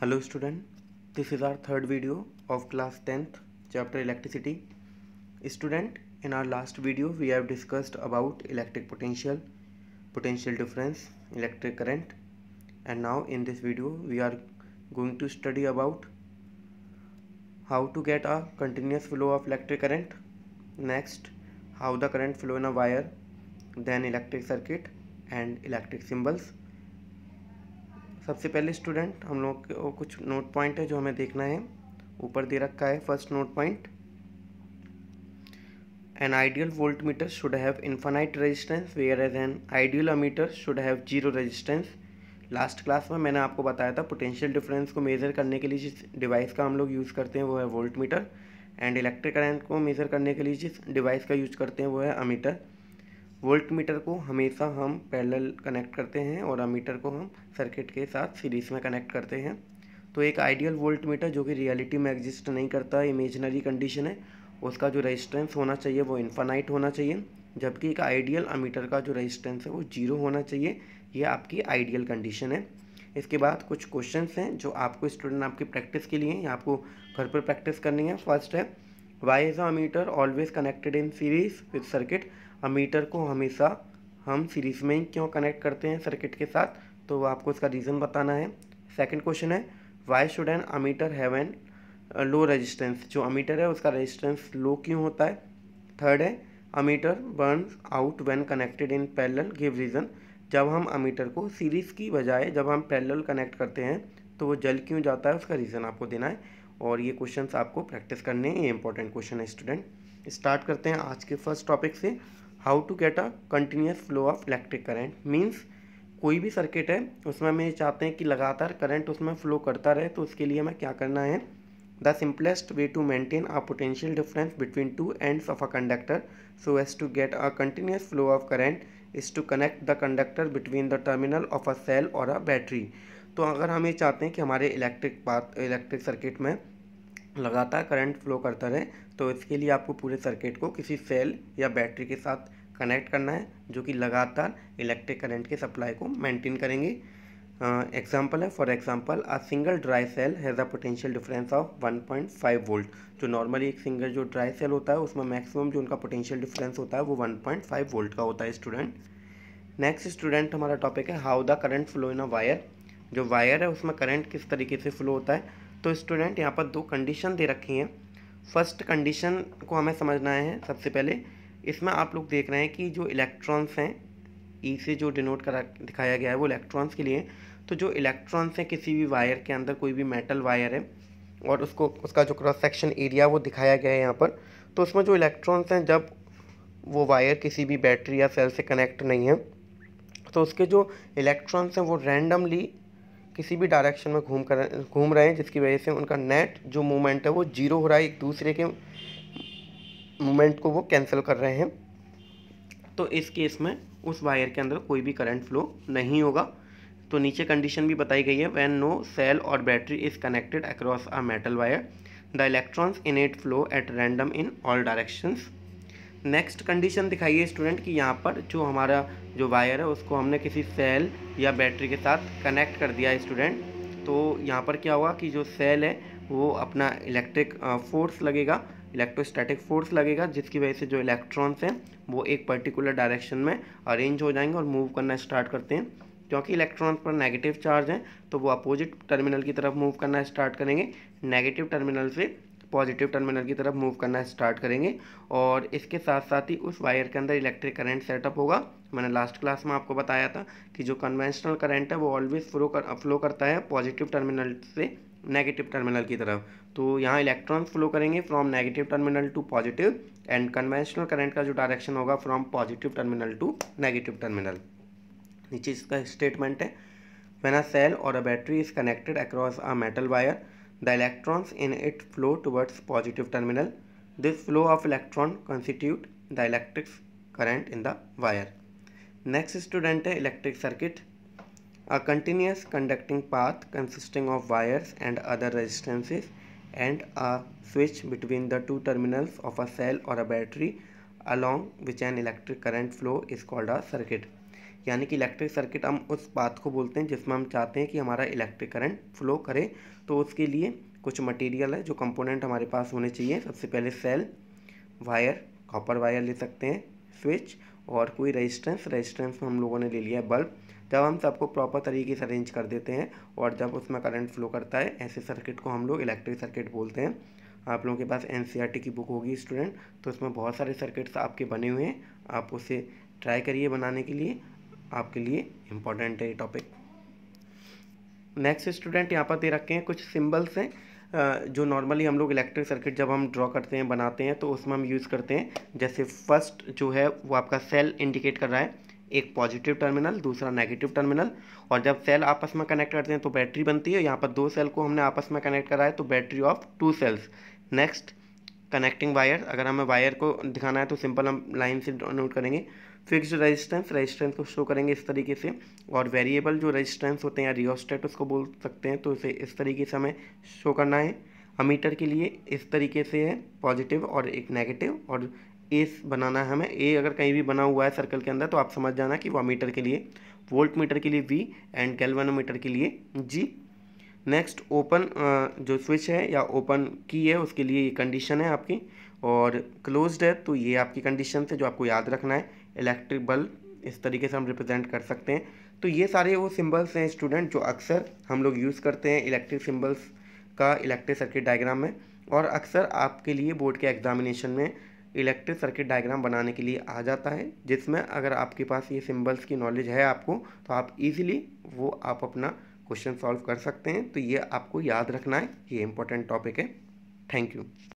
Hello student, this is our third video of class 10th chapter electricity. Student, in our last video we have discussed about electric potential, potential difference, electric current and now in this video we are going to study about how to get a continuous flow of electric current, next how the current flow in a wire, then electric circuit and electric symbols सबसे पहले student हम लोग को कुछ note point है जो हमें देखना है ऊपर दे रखा है first note point an ideal voltmeter should have infinite resistance whereas an ideal ammeter should have zero resistance last class में मैंने आपको बताया था पोटेंशियल डिफरेंस को मेज़र करने के लिए जिस डिवाइस का हम लोग यूज़ करते हैं वो है voltmeter and electric current को मेज़र करने के लिए जिस डिवाइस का यूज करते हैं वो है अमीटर वोल्ट मीटर को हमेशा हम पैरेलल कनेक्ट करते हैं और अमीटर को हम सर्किट के साथ सीरीज में कनेक्ट करते हैं तो एक आइडियल वोल्ट मीटर जो कि रियलिटी में एग्जिस्ट नहीं करता इमेजनरी कंडीशन है उसका जो रेजिस्टेंस होना चाहिए वो इन्फानाइट होना चाहिए जबकि एक आइडियल अमीटर का जो रेजिस्टेंस है वो जीरो होना चाहिए ये आपकी आइडियल कंडीशन है इसके बाद कुछ क्वेश्चंस हैं जो आपको स्टूडेंट आपकी प्रैक्टिस के लिए या आपको घर पर प्रैक्टिस करनी है फर्स्ट है why is ammeter always connected in series with circuit ammeter को हमेशा हम सीरीज में क्यों कनेक्ट करते हैं सर्किट के साथ तो आपको इसका रीज़न बताना है सेकंड क्वेश्चन है why should an ammeter have an low resistance जो अमीटर है उसका रेजिस्टेंस लो क्यों होता है थर्ड है ammeter burn out when connected in parallel give reason जब हम अमीटर को सीरीज़ की बजाय जब हम पैरेलल कनेक्ट करते हैं तो वो जल क्यों जाता है उसका रीज़न आपको देना है और ये क्वेश्चंस आपको प्रैक्टिस करने हैं ये इंपॉर्टेंट क्वेश्चन है स्टूडेंट स्टार्ट करते हैं आज के फर्स्ट टॉपिक से how to get a continuous flow of electric current means कोई भी सर्किट है उसमें हम ये चाहते हैं कि लगातार करंट उसमें फ़्लो करता रहे तो उसके लिए हमें क्या करना है the simplest way to maintain a potential difference between two ends of a conductor so as to get a continuous flow of current is to connect the conductor between the terminal of a cell और a battery तो अगर हम ये चाहते हैं कि हमारे electric path electric circuit में लगातार करंट फ्लो करता रहे तो इसके लिए आपको पूरे सर्किट को किसी सेल या बैटरी के साथ कनेक्ट करना है जो कि लगातार इलेक्ट्रिक करंट की सप्लाई को मेंटेन करेंगे एग्जाम्पल है for example a single dry cell has a potential difference of 1.5 volt जो नॉर्मली एक सिंगल जो ड्राई सेल होता है उसमें मैक्सिमम जो उनका पोटेंशियल डिफरेंस होता है वो वन वोल्ट का होता है स्टूडेंट नेक्स्ट स्टूडेंट हमारा टॉपिक है how the current flow in a wire जो वायर है उसमें करंट किस तरीके से फ्लो होता है तो स्टूडेंट यहाँ पर दो कंडीशन दे रखी हैं फर्स्ट कंडीशन को हमें समझना है सबसे पहले इसमें आप लोग देख रहे हैं कि जो इलेक्ट्रॉन्स हैं ई e से जो डिनोट करा दिखाया गया है वो इलेक्ट्रॉन्स के लिए तो जो इलेक्ट्रॉन्स हैं किसी भी वायर के अंदर कोई भी मेटल वायर है और उसको उसका जो क्रॉस सेक्शन एरिया वो दिखाया गया है यहाँ पर तो उसमें जो इलेक्ट्रॉन्स हैं जब वो वायर किसी भी बैटरी या सेल से कनेक्ट नहीं है तो उसके जो इलेक्ट्रॉन्स हैं वो रैंडमली किसी भी डायरेक्शन में घूम कर घूम रहे हैं जिसकी वजह से उनका नेट जो मूवमेंट है वो जीरो हो रहा है एक दूसरे के मूवमेंट को वो कैंसिल कर रहे हैं तो इस केस में उस वायर के अंदर कोई भी करंट फ्लो नहीं होगा तो नीचे कंडीशन भी बताई गई है वैन नो सेल और battery is connected across a metal wire the electrons in it flow at random in all directions next condition दिखाइए स्टूडेंट कि यहाँ पर जो हमारा जो वायर है उसको हमने किसी सेल या बैटरी के साथ कनेक्ट कर दिया है स्टूडेंट तो यहाँ पर क्या होगा कि जो सेल है वो अपना इलेक्ट्रिक फोर्स लगेगा इलेक्ट्रोस्टैटिक फोर्स लगेगा जिसकी वजह से जो इलेक्ट्रॉन्स हैं वो एक पर्टिकुलर डायरेक्शन में अरेंज हो जाएंगे और मूव करना स्टार्ट करते हैं क्योंकि इलेक्ट्रॉन्स पर नेगेटिव चार्ज हैं तो वो अपोजिट टर्मिनल की तरफ मूव करना स्टार्ट करेंगे नेगेटिव टर्मिनल से पॉजिटिव टर्मिनल की तरफ मूव करना स्टार्ट करेंगे और इसके साथ साथ ही उस वायर के अंदर इलेक्ट्रिक करंट सेटअप होगा मैंने लास्ट क्लास में आपको बताया था कि जो कन्वेंशनल करंट है वो ऑलवेज फ्लो कर फ्लो करता है पॉजिटिव टर्मिनल से नेगेटिव टर्मिनल की तरफ तो यहाँ इलेक्ट्रॉन्स फ्लो करेंगे from negative terminal to positive and conventional current का जो डायरेक्शन होगा from positive terminal to negative terminal नीचे इसका स्टेटमेंट है वेन अ सेल और a battery is connected across a metal wire the electrons in it flow towards positive terminal this flow of electron constitute the electric current in the wire next student है electric circuit A continuous conducting path consisting of wires and other resistances and a switch between the two terminals of a cell or a battery along which an electric current flow is called a circuit. यानी कि electric circuit हम उस बात को बोलते हैं जिसमें हम चाहते हैं कि हमारा इलेक्ट्रिक करंट फ्लो करे तो उसके लिए कुछ मटेरियल है जो कंपोनेंट हमारे पास होने चाहिए सबसे पहले सेल वायर कॉपर वायर ले सकते हैं स्विच और कोई रेजिस्टेंस रेजिस्टेंस में हम लोगों ने ले लिया है बल्ब जब हम सबको प्रॉपर तरीके से अरेंज कर देते हैं और जब उसमें करंट फ्लो करता है ऐसे सर्किट को हम लोग इलेक्ट्रिक सर्किट बोलते हैं आप लोगों के पास एन e की बुक होगी स्टूडेंट तो उसमें बहुत सारे सर्किट्स आपके बने हुए हैं आप उसे ट्राई करिए बनाने के लिए आपके लिए इम्पॉर्टेंट है ये टॉपिक नेक्स्ट स्टूडेंट यहाँ पर दे रखे हैं कुछ सिम्बल्स हैं जो नॉर्मली हम लोग इलेक्ट्रिक सर्किट जब हम ड्रॉ करते हैं बनाते हैं तो उसमें हम यूज़ करते हैं जैसे फर्स्ट जो है वो आपका सेल इंडिकेट कर रहा है एक पॉजिटिव टर्मिनल दूसरा नेगेटिव टर्मिनल और जब सेल आपस में कनेक्ट करते हैं तो बैटरी बनती है यहाँ पर दो सेल को हमने आपस में कनेक्ट करा है तो battery of two cells next connecting wire अगर हमें वायर को दिखाना है तो सिंपल हम लाइन से नोट करेंगे फिक्स रजिस्टेंस रजिस्टेंस को शो करेंगे इस तरीके से और वेरिएबल जो रजिस्टेंस होते हैं या रियोस्टेट उसको बोल सकते हैं तो इसे इस तरीके से हमें शो करना है अमीटर के लिए इस तरीके से है पॉजिटिव और एक नेगेटिव और ए बनाना है हमें ए अगर कहीं भी बना हुआ है सर्कल के अंदर तो आप समझ जाना कि वो अमीटर के लिए वोल्ट मीटर के लिए वी एंड गैल्वानोमीटर के लिए जी नेक्स्ट ओपन जो स्विच है या ओपन की है उसके लिए ये कंडीशन है आपकी और क्लोज्ड है तो ये आपकी कंडीशन से जो आपको याद रखना है इलेक्ट्रिक बल्ब इस तरीके से हम रिप्रेजेंट कर सकते हैं तो ये सारे वो सिंबल्स हैं स्टूडेंट जो अक्सर हम लोग यूज़ करते हैं इलेक्ट्रिक सिंबल्स का इलेक्ट्रिक सर्किट डायग्राम में और अक्सर आपके लिए बोर्ड के एग्जामिनेशन में इलेक्ट्रिक सर्किट डायग्राम बनाने के लिए आ जाता है जिसमें अगर आपके पास ये सिंबल्स की नॉलेज है आपको तो आप इजीली वो आप अपना क्वेश्चन सॉल्व कर सकते हैं तो ये आपको याद रखना है ये इंपॉर्टेंट टॉपिक है थैंक यू